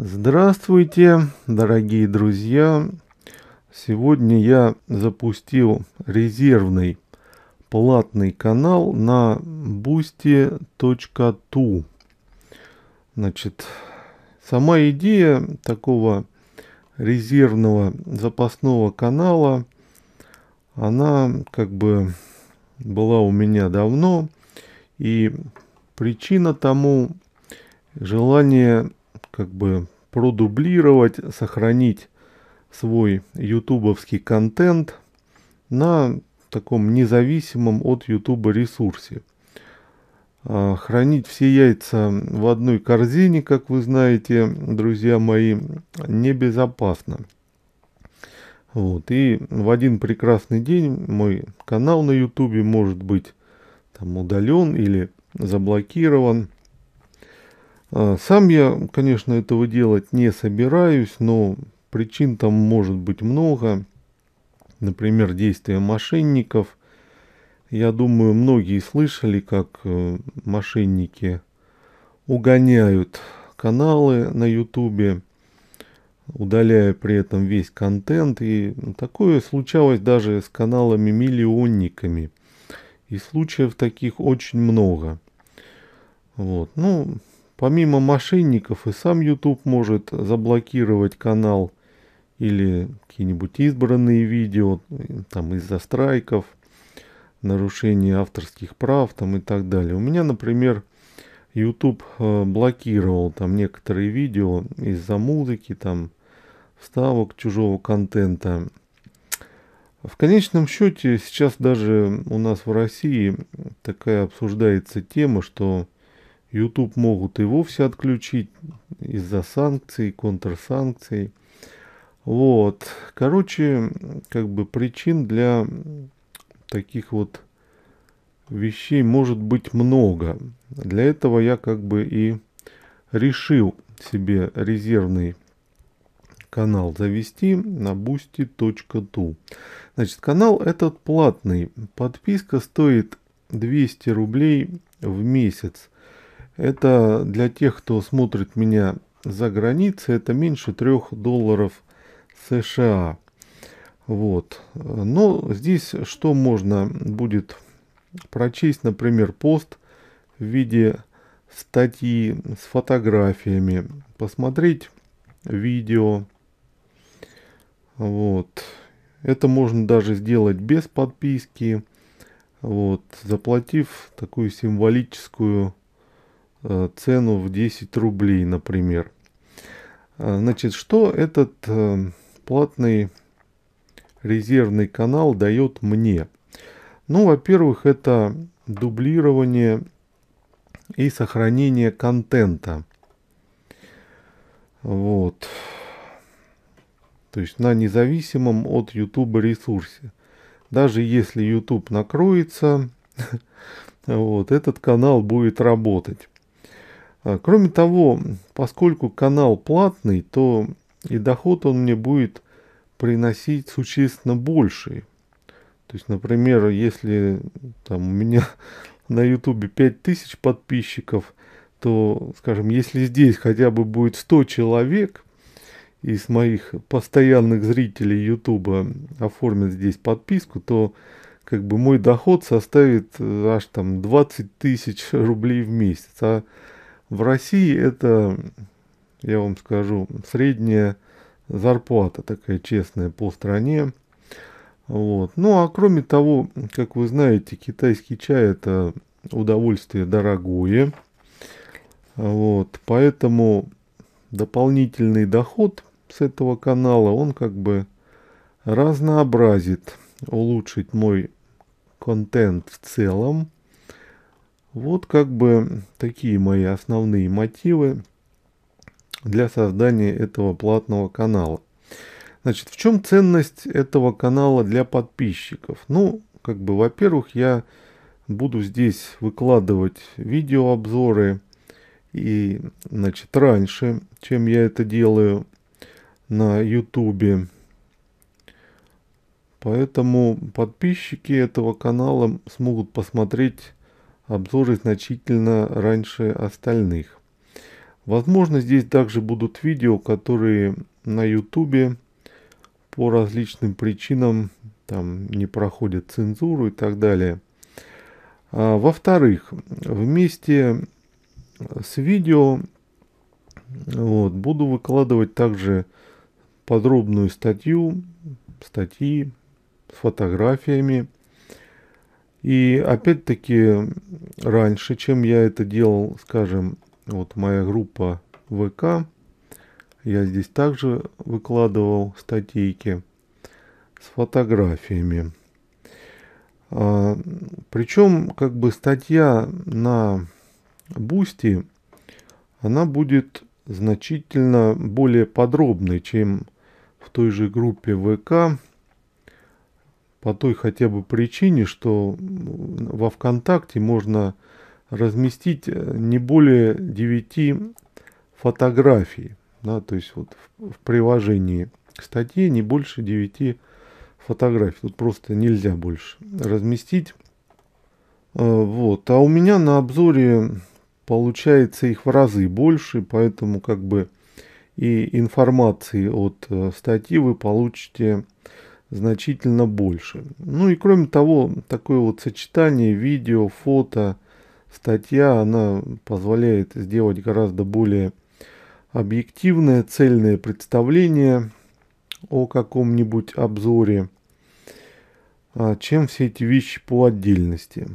Здравствуйте, дорогие друзья! Сегодня я запустил резервный платный канал на boosty.tu. Значит, сама идея такого резервного запасного канала, она как бы была у меня давно. И причина тому желание как бы продублировать, сохранить свой ютубовский контент на таком независимом от ютуба ресурсе. А, хранить все яйца в одной корзине, как вы знаете, друзья мои, небезопасно. Вот. И в один прекрасный день мой канал на ютубе может быть там удален или заблокирован – а, сам я, конечно, этого делать не собираюсь, но причин там может быть много. Например, действия мошенников. Я думаю, многие слышали, как э, мошенники угоняют каналы на ютубе, удаляя при этом весь контент. И такое случалось даже с каналами-миллионниками. И случаев таких очень много. Вот. Ну, Помимо мошенников и сам YouTube может заблокировать канал или какие-нибудь избранные видео там из-за страйков, нарушения авторских прав там и так далее. У меня, например, YouTube э, блокировал там некоторые видео из-за музыки, там вставок чужого контента. В конечном счете сейчас даже у нас в России такая обсуждается тема, что YouTube могут и вовсе отключить из-за санкций, контрсанкций. Вот. Короче, как бы причин для таких вот вещей может быть много. Для этого я как бы и решил себе резервный канал завести на boosty.tu. Значит, канал этот платный. Подписка стоит 200 рублей в месяц. Это для тех, кто смотрит меня за границей, это меньше 3 долларов США. Вот. Но здесь что можно будет прочесть, например, пост в виде статьи с фотографиями, посмотреть видео. Вот. Это можно даже сделать без подписки. Вот. Заплатив такую символическую Э, цену в 10 рублей, например. Э, значит, что этот э, платный резервный канал дает мне? Ну, во-первых, это дублирование и сохранение контента. Вот. То есть на независимом от YouTube ресурсе. Даже если YouTube накроется, вот, этот канал будет работать. А, кроме того, поскольку канал платный, то и доход он мне будет приносить существенно больше. То есть, например, если там, у меня на YouTube 5000 подписчиков, то, скажем, если здесь хотя бы будет 100 человек из моих постоянных зрителей YouTube оформят здесь подписку, то как бы мой доход составит э, аж там 20 тысяч рублей в месяц. А в России это, я вам скажу, средняя зарплата такая честная по стране. Вот. Ну а кроме того, как вы знаете, китайский чай это удовольствие дорогое. Вот. Поэтому дополнительный доход с этого канала, он как бы разнообразит, улучшит мой контент в целом. Вот как бы такие мои основные мотивы для создания этого платного канала. Значит, в чем ценность этого канала для подписчиков? Ну, как бы, во-первых, я буду здесь выкладывать видеообзоры и, значит, раньше, чем я это делаю на YouTube. Поэтому подписчики этого канала смогут посмотреть обзоры значительно раньше остальных. Возможно, здесь также будут видео, которые на YouTube по различным причинам там не проходят цензуру и так далее. А, Во-вторых, вместе с видео вот, буду выкладывать также подробную статью, статьи с фотографиями. И опять-таки раньше, чем я это делал, скажем, вот моя группа ВК, я здесь также выкладывал статейки с фотографиями. А, причем, как бы статья на Бусти, она будет значительно более подробной, чем в той же группе ВК, по той хотя бы причине, что во ВКонтакте можно разместить э, не более 9 фотографий. Да, то есть вот в, в приложении к статье не больше 9 фотографий. Тут просто нельзя больше разместить. Э, вот. А у меня на обзоре получается их в разы больше, поэтому как бы и информации от э, статьи вы получите значительно больше. Ну и кроме того, такое вот сочетание видео, фото, статья, она позволяет сделать гораздо более объективное, цельное представление о каком-нибудь обзоре, а, чем все эти вещи по отдельности.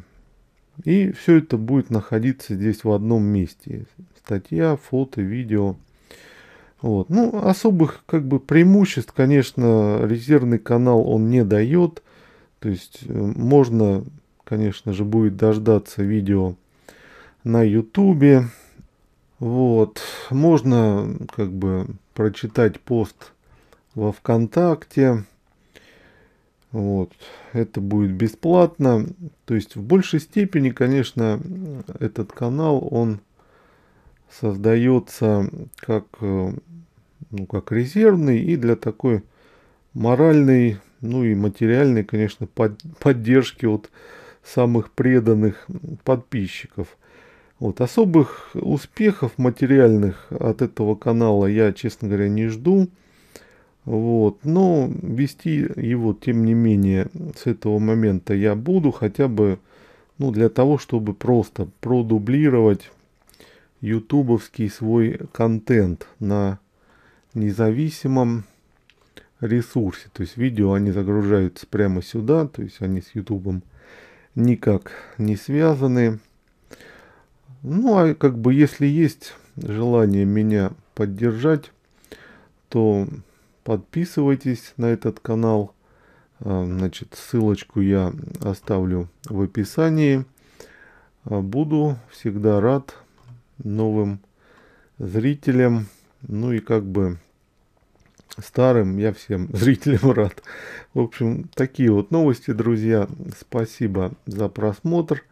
И все это будет находиться здесь в одном месте. Статья, фото, видео вот. Ну, особых как бы преимуществ, конечно, резервный канал он не дает. То есть э, можно, конечно же, будет дождаться видео на YouTube, Вот. Можно как бы прочитать пост во ВКонтакте. Вот. Это будет бесплатно. То есть в большей степени, конечно, этот канал, он создается как, э, ну, как резервный и для такой моральной, ну и материальной, конечно, под, поддержки от самых преданных подписчиков. Вот. Особых успехов материальных от этого канала я, честно говоря, не жду. Вот. Но вести его, тем не менее, с этого момента я буду хотя бы ну, для того, чтобы просто продублировать ютубовский свой контент на независимом ресурсе. То есть видео они загружаются прямо сюда, то есть они с ютубом никак не связаны. Ну а как бы если есть желание меня поддержать, то подписывайтесь на этот канал. А, значит, ссылочку я оставлю в описании. А, буду всегда рад новым зрителям. Ну и как бы старым, я всем зрителям рад. В общем, такие вот новости, друзья. Спасибо за просмотр.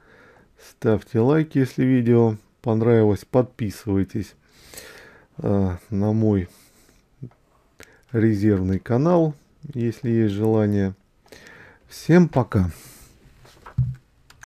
Ставьте лайки, если видео понравилось. Подписывайтесь э, на мой резервный канал, если есть желание. Всем пока!